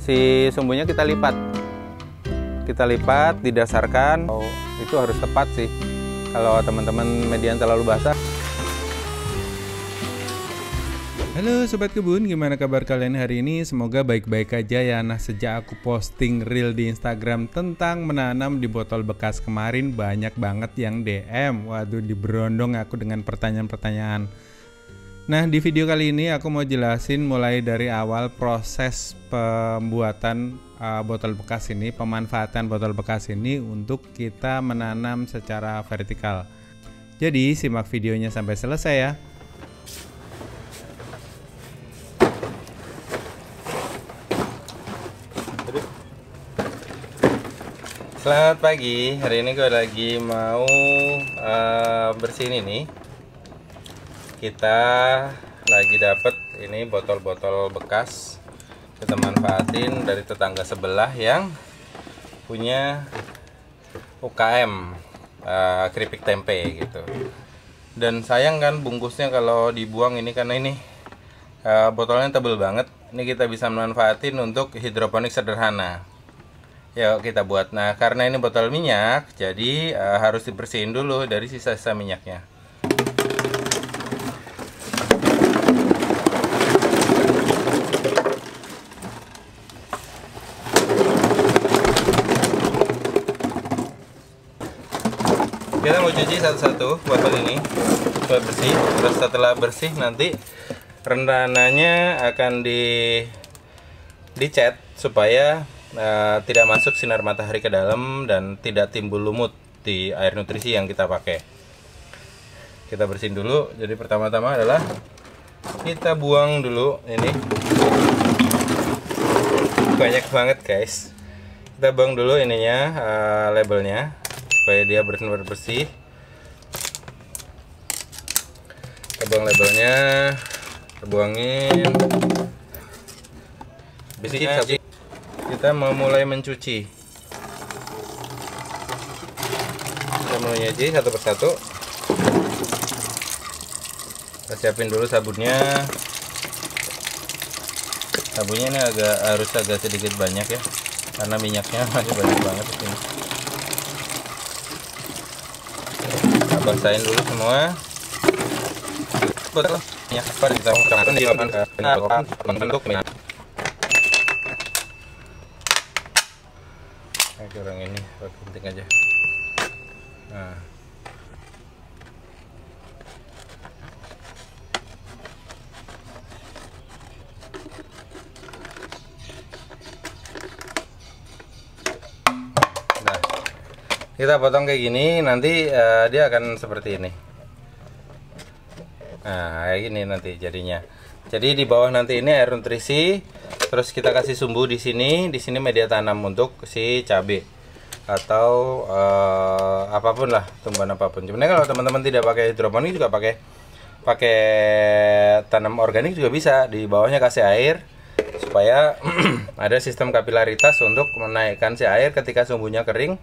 si sumbunya kita lipat kita lipat didasarkan oh, itu harus tepat sih kalau teman-teman median terlalu basah Halo Sobat Kebun, gimana kabar kalian hari ini? Semoga baik-baik aja ya Nah sejak aku posting reel di Instagram tentang menanam di botol bekas kemarin Banyak banget yang DM Waduh diberondong aku dengan pertanyaan-pertanyaan Nah, di video kali ini aku mau jelasin mulai dari awal proses pembuatan uh, botol bekas ini, pemanfaatan botol bekas ini untuk kita menanam secara vertikal. Jadi, simak videonya sampai selesai ya. Selamat pagi, hari ini gue lagi mau uh, bersihin ini kita lagi dapet ini botol-botol bekas kita manfaatin dari tetangga sebelah yang punya UKM uh, eh, keripik tempe gitu dan sayang kan bungkusnya kalau dibuang ini karena ini uh, botolnya tebel banget ini kita bisa manfaatin untuk hidroponik sederhana yuk kita buat nah karena ini botol minyak jadi uh, harus dibersihin dulu dari sisa-sisa minyaknya dicuci satu-satu botol ini supaya bersih terus setelah bersih nanti rencananya akan di dicat supaya uh, tidak masuk sinar matahari ke dalam dan tidak timbul lumut di air nutrisi yang kita pakai kita bersihin dulu jadi pertama-tama adalah kita buang dulu ini banyak banget guys kita buang dulu ininya uh, labelnya supaya dia benar-benar bersih kita buang labelnya kita buangin kita kita mulai mencuci kita mau nyaji satu persatu kita siapin dulu sabunnya sabunnya ini agak harus agak sedikit banyak ya karena minyaknya masih banyak banget ini kita basahin dulu semua kurang iya, ini penting aja nah. nah kita potong kayak gini nanti uh, dia akan seperti ini nah ini nanti jadinya jadi di bawah nanti ini air nutrisi terus kita kasih sumbu di sini di sini media tanam untuk si cabai atau uh, apapun lah tumbuhan apapun cuman kalau teman-teman tidak pakai hidroponik juga pakai pakai tanam organik juga bisa di bawahnya kasih air supaya ada sistem kapilaritas untuk menaikkan si air ketika sumbunya kering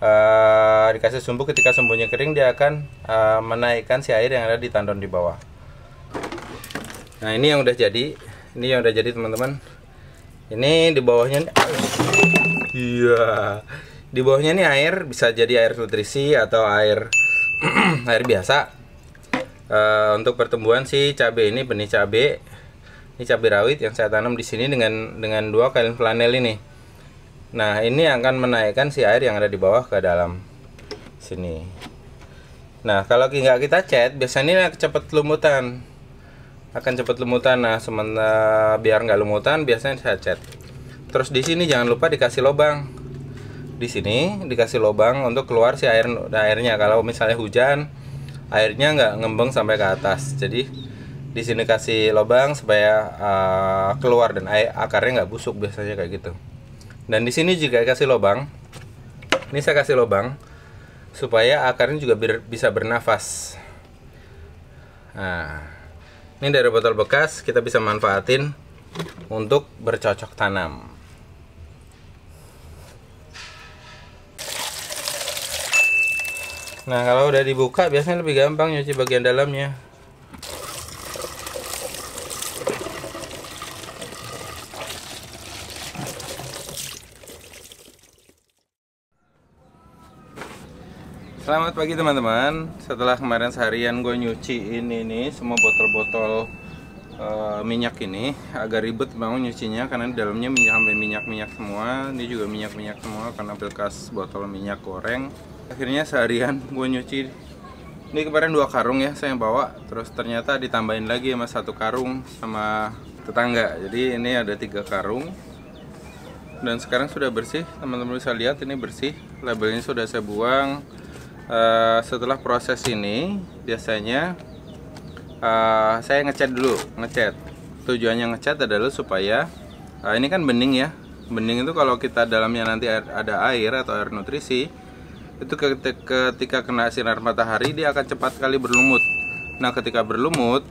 uh, dikasih sumbu ketika sumbunya kering dia akan uh, menaikkan si air yang ada di tandon di bawah nah ini yang udah jadi ini yang udah jadi teman-teman ini di bawahnya iya di bawahnya ini air bisa jadi air nutrisi atau air air biasa uh, untuk pertumbuhan si cabe ini benih cabe ini cabai rawit yang saya tanam di sini dengan dengan dua kain flanel ini Nah, ini akan menaikkan si air yang ada di bawah ke dalam sini. Nah, kalau nggak kita cat, biasanya ini cepat lumutan. Akan cepat lumutan. Nah, sementara biar nggak lumutan, biasanya saya cat. Terus di sini jangan lupa dikasih lubang. Di sini dikasih lubang untuk keluar si air airnya. Kalau misalnya hujan, airnya nggak ngembeng sampai ke atas. Jadi di sini kasih lubang supaya uh, keluar dan air akarnya nggak busuk biasanya kayak gitu. Dan di sini juga kasih lubang. Ini saya kasih lubang supaya akarnya juga ber, bisa bernafas. Nah, ini dari botol bekas kita bisa manfaatin untuk bercocok tanam. Nah, kalau udah dibuka biasanya lebih gampang nyuci bagian dalamnya. Selamat pagi teman-teman. Setelah kemarin seharian gue nyuci ini semua botol-botol uh, minyak ini, agak ribet banget nyucinya karena di dalamnya minyak sampai minyak-minyak semua. Ini juga minyak-minyak semua karena bekas botol minyak goreng. Akhirnya seharian gue nyuci. Ini kemarin dua karung ya saya bawa. Terus ternyata ditambahin lagi sama satu karung sama tetangga. Jadi ini ada tiga karung dan sekarang sudah bersih teman-teman bisa lihat ini bersih labelnya sudah saya buang Eh, setelah proses ini biasanya uh, saya ngecat dulu ngecat tujuannya ngecat adalah supaya uh, ini kan bening ya bening itu kalau kita dalamnya nanti ada air atau air nutrisi itu ketika kena sinar matahari dia akan cepat kali berlumut nah ketika berlumut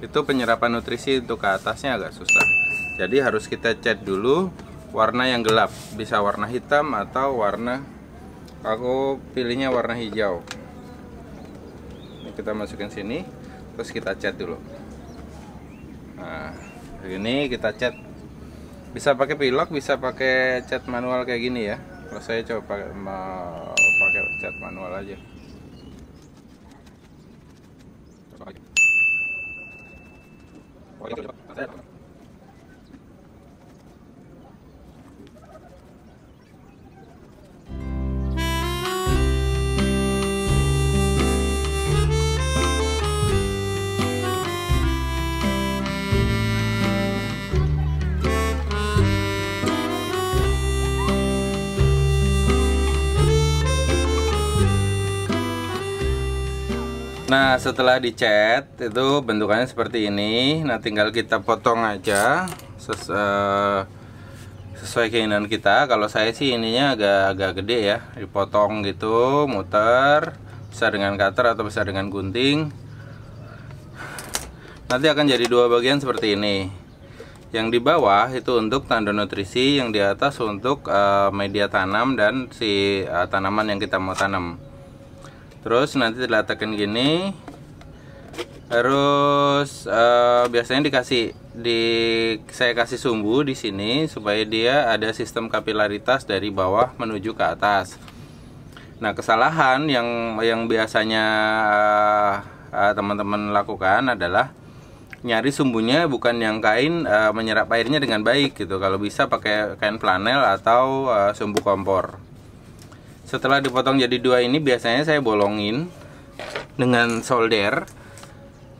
itu penyerapan nutrisi untuk ke atasnya agak susah jadi harus kita cat dulu warna yang gelap bisa warna hitam atau warna aku pilihnya warna hijau ini kita masukin sini terus kita cat dulu nah ini kita cat bisa pakai pilok bisa pakai cat manual kayak gini ya kalau saya coba pakai, pakai cat manual aja Oke, Nah setelah dicat itu bentukannya seperti ini. Nah tinggal kita potong aja ses eh, sesuai keinginan kita. Kalau saya sih ininya agak-agak gede ya, dipotong gitu, muter, bisa dengan cutter atau bisa dengan gunting. Nanti akan jadi dua bagian seperti ini yang di bawah itu untuk tanda nutrisi yang di atas untuk uh, media tanam dan si uh, tanaman yang kita mau tanam terus nanti diletakkan gini terus uh, biasanya dikasih di saya kasih sumbu di sini supaya dia ada sistem kapilaritas dari bawah menuju ke atas nah kesalahan yang yang biasanya eh, eh, teman-teman uh, uh, lakukan adalah nyari sumbunya bukan yang kain uh, menyerap airnya dengan baik gitu kalau bisa pakai kain flanel atau uh, sumbu kompor setelah dipotong jadi dua ini biasanya saya bolongin dengan solder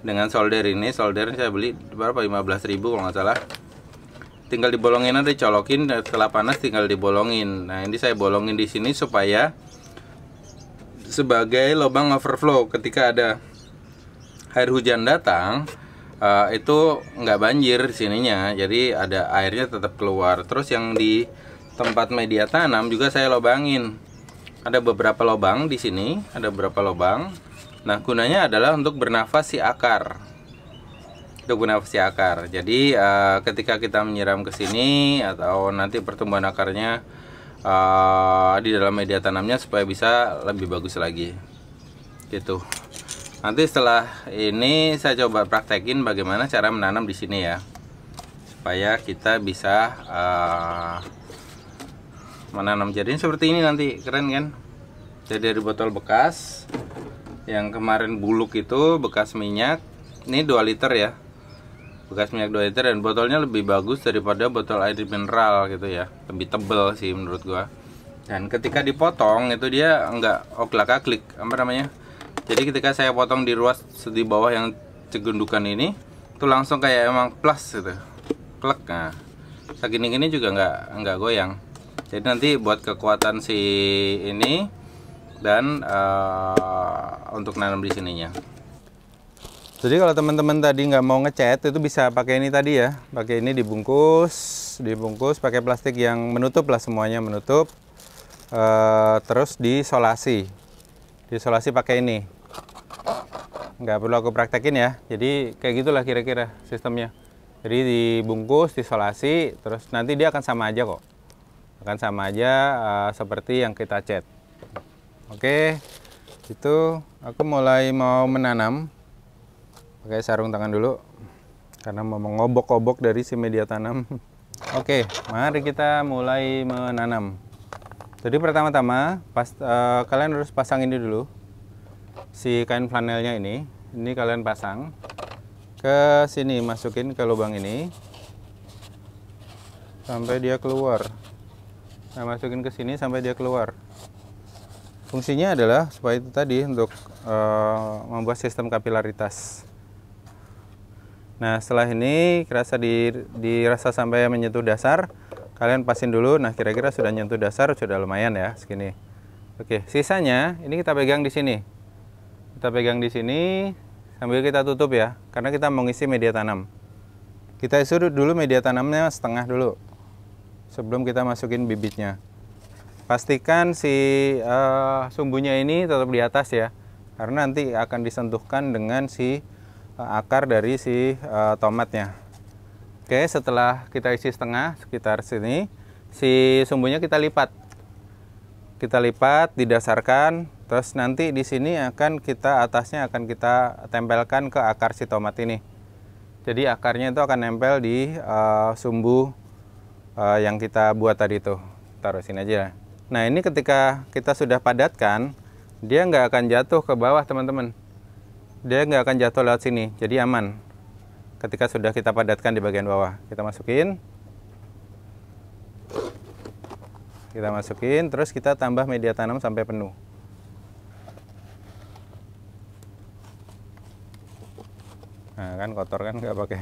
dengan solder ini solder saya beli berapa 15.000 kalau nggak salah tinggal dibolongin aja colokin setelah panas tinggal dibolongin nah ini saya bolongin di sini supaya sebagai lubang overflow ketika ada air hujan datang uh, itu nggak banjir sininya jadi ada airnya tetap keluar terus yang di tempat media tanam juga saya lobangin ada beberapa lubang di sini, ada beberapa lubang. Nah, gunanya adalah untuk bernafas si akar. Untuk bernafas si akar. Jadi, uh, ketika kita menyiram ke sini atau nanti pertumbuhan akarnya uh, di dalam media tanamnya supaya bisa lebih bagus lagi. Gitu. Nanti setelah ini saya coba praktekin bagaimana cara menanam di sini ya. Supaya kita bisa uh, menanam jadi seperti ini nanti keren kan jadi dari botol bekas yang kemarin buluk itu bekas minyak ini 2 liter ya bekas minyak 2 liter dan botolnya lebih bagus daripada botol air mineral gitu ya lebih tebel sih menurut gua dan ketika dipotong itu dia nggak oklaka klik apa namanya jadi ketika saya potong di ruas di bawah yang cegundukan ini itu langsung kayak emang plus gitu klek nah segini gini juga enggak, enggak goyang jadi nanti buat kekuatan si ini dan uh, untuk nanam di sininya jadi kalau teman-teman tadi nggak mau ngecat itu bisa pakai ini tadi ya pakai ini dibungkus dibungkus pakai plastik yang menutup lah semuanya menutup uh, terus disolasi disolasi pakai ini nggak perlu aku praktekin ya jadi kayak gitulah kira-kira sistemnya jadi dibungkus disolasi terus nanti dia akan sama aja kok akan sama aja uh, seperti yang kita cat oke itu aku mulai mau menanam pakai sarung tangan dulu karena mau mengobok-obok dari si media tanam oke mari kita mulai menanam jadi pertama-tama pas uh, kalian harus pasang ini dulu si kain flanelnya ini ini kalian pasang ke sini masukin ke lubang ini sampai dia keluar Nah, masukin ke sini sampai dia keluar. Fungsinya adalah supaya itu tadi untuk e, membuat sistem kapilaritas. Nah, setelah ini kerasa di, dirasa sampai menyentuh dasar, kalian pasin dulu. Nah, kira-kira sudah menyentuh dasar sudah lumayan ya segini. Oke, sisanya ini kita pegang di sini. Kita pegang di sini sambil kita tutup ya, karena kita mengisi media tanam. Kita isi dulu media tanamnya setengah dulu sebelum kita masukin bibitnya. Pastikan si uh, sumbunya ini tetap di atas ya, karena nanti akan disentuhkan dengan si uh, akar dari si uh, tomatnya. Oke, setelah kita isi setengah sekitar sini, si sumbunya kita lipat. Kita lipat, didasarkan, terus nanti di sini akan kita atasnya akan kita tempelkan ke akar si tomat ini. Jadi akarnya itu akan nempel di uh, sumbu uh, yang kita buat tadi tuh. Taruh sini aja. Ya. Nah ini ketika kita sudah padatkan, dia nggak akan jatuh ke bawah teman-teman. Dia nggak akan jatuh lewat sini, jadi aman. Ketika sudah kita padatkan di bagian bawah, kita masukin. Kita masukin, terus kita tambah media tanam sampai penuh. Nah, kan kotor kan nggak pakai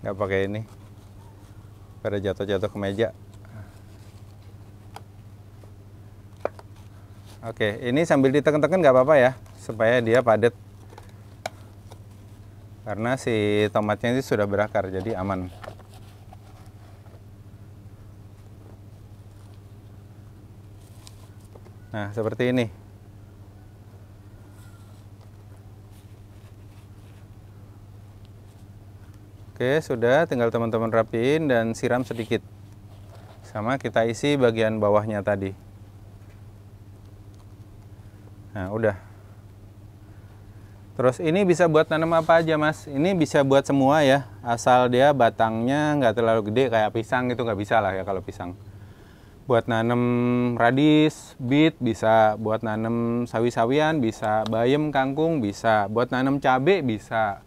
nggak pakai ini pada jatuh-jatuh ke meja. Oke, ini sambil ditekan-tekan nggak apa-apa ya, supaya dia padat. Karena si tomatnya ini sudah berakar, jadi aman. Nah, seperti ini. Oke, sudah tinggal teman-teman rapiin dan siram sedikit. Sama kita isi bagian bawahnya tadi. Nah, udah. Terus ini bisa buat nanam apa aja mas? Ini bisa buat semua ya, asal dia batangnya nggak terlalu gede kayak pisang gitu nggak bisa lah ya kalau pisang. Buat nanem radis, bit bisa, buat nanem sawi-sawian bisa, bayam, kangkung bisa, buat nanem cabe bisa,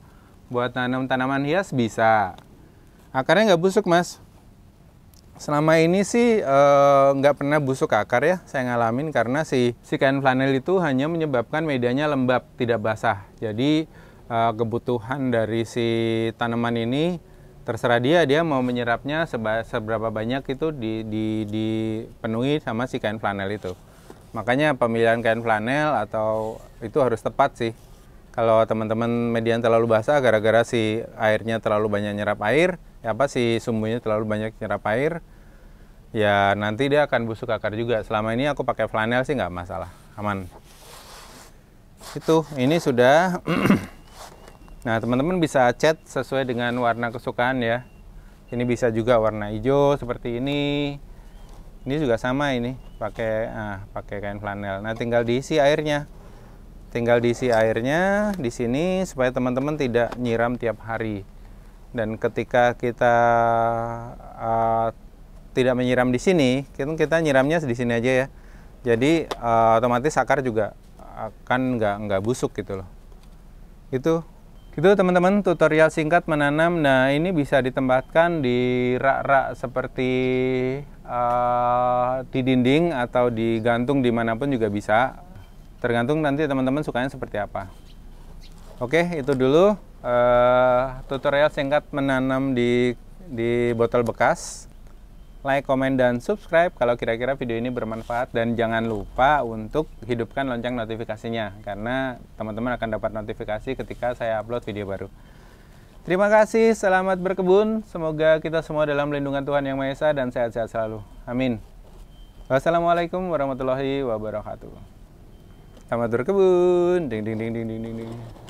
buat tanam tanaman hias bisa akarnya nggak busuk mas selama ini sih eh, nggak e, pernah busuk akar ya saya ngalamin karena si si kain flanel itu hanya menyebabkan medianya lembab tidak basah jadi e, kebutuhan dari si tanaman ini terserah dia dia mau menyerapnya seba, seberapa banyak itu di, di, dipenuhi sama si kain flanel itu makanya pemilihan kain flanel atau itu harus tepat sih kalau teman-teman median terlalu basah gara-gara si airnya terlalu banyak nyerap air, ya apa si sumbunya terlalu banyak nyerap air, ya nanti dia akan busuk akar juga. Selama ini aku pakai flanel sih nggak masalah, aman. Itu, ini sudah. nah teman-teman bisa cat sesuai dengan warna kesukaan ya. Ini bisa juga warna hijau seperti ini. Ini juga sama ini, pakai ah, pakai kain flanel. Nah tinggal diisi airnya tinggal diisi airnya di sini supaya teman-teman tidak nyiram tiap hari dan ketika kita uh, tidak menyiram di sini kita kita nyiramnya di sini aja ya jadi uh, otomatis akar juga akan nggak nggak busuk gitu loh itu gitu teman-teman tutorial singkat menanam nah ini bisa ditempatkan di rak-rak seperti uh, di dinding atau digantung dimanapun juga bisa tergantung nanti teman-teman sukanya seperti apa oke itu dulu uh, tutorial singkat menanam di di botol bekas like, comment, dan subscribe kalau kira-kira video ini bermanfaat dan jangan lupa untuk hidupkan lonceng notifikasinya karena teman-teman akan dapat notifikasi ketika saya upload video baru. Terima kasih, selamat berkebun. Semoga kita semua dalam lindungan Tuhan Yang Maha Esa dan sehat-sehat selalu. Amin. Wassalamualaikum warahmatullahi wabarakatuh. Selamat berkebun. Ding ding ding ding ding ding.